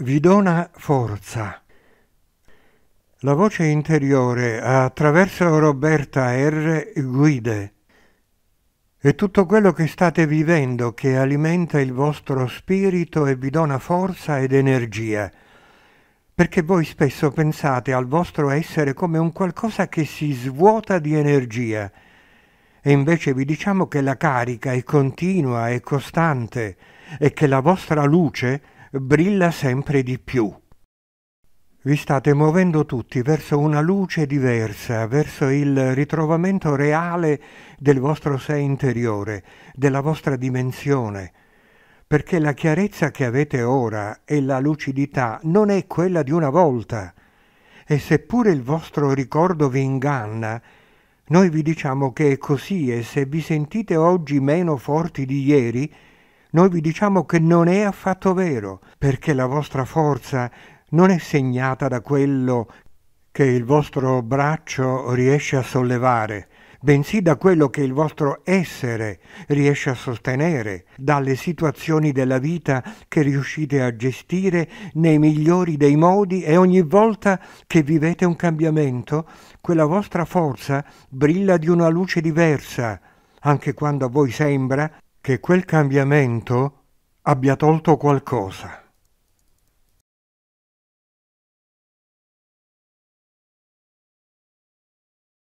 vi dona forza. La voce interiore attraverso Roberta R. Guide. È tutto quello che state vivendo che alimenta il vostro spirito e vi dona forza ed energia. Perché voi spesso pensate al vostro essere come un qualcosa che si svuota di energia. E invece vi diciamo che la carica è continua e costante e che la vostra luce brilla sempre di più. Vi state muovendo tutti verso una luce diversa, verso il ritrovamento reale del vostro sé interiore, della vostra dimensione, perché la chiarezza che avete ora e la lucidità non è quella di una volta. E seppure il vostro ricordo vi inganna, noi vi diciamo che è così e se vi sentite oggi meno forti di ieri, noi vi diciamo che non è affatto vero, perché la vostra forza non è segnata da quello che il vostro braccio riesce a sollevare, bensì da quello che il vostro essere riesce a sostenere, dalle situazioni della vita che riuscite a gestire nei migliori dei modi e ogni volta che vivete un cambiamento, quella vostra forza brilla di una luce diversa, anche quando a voi sembra che quel cambiamento abbia tolto qualcosa.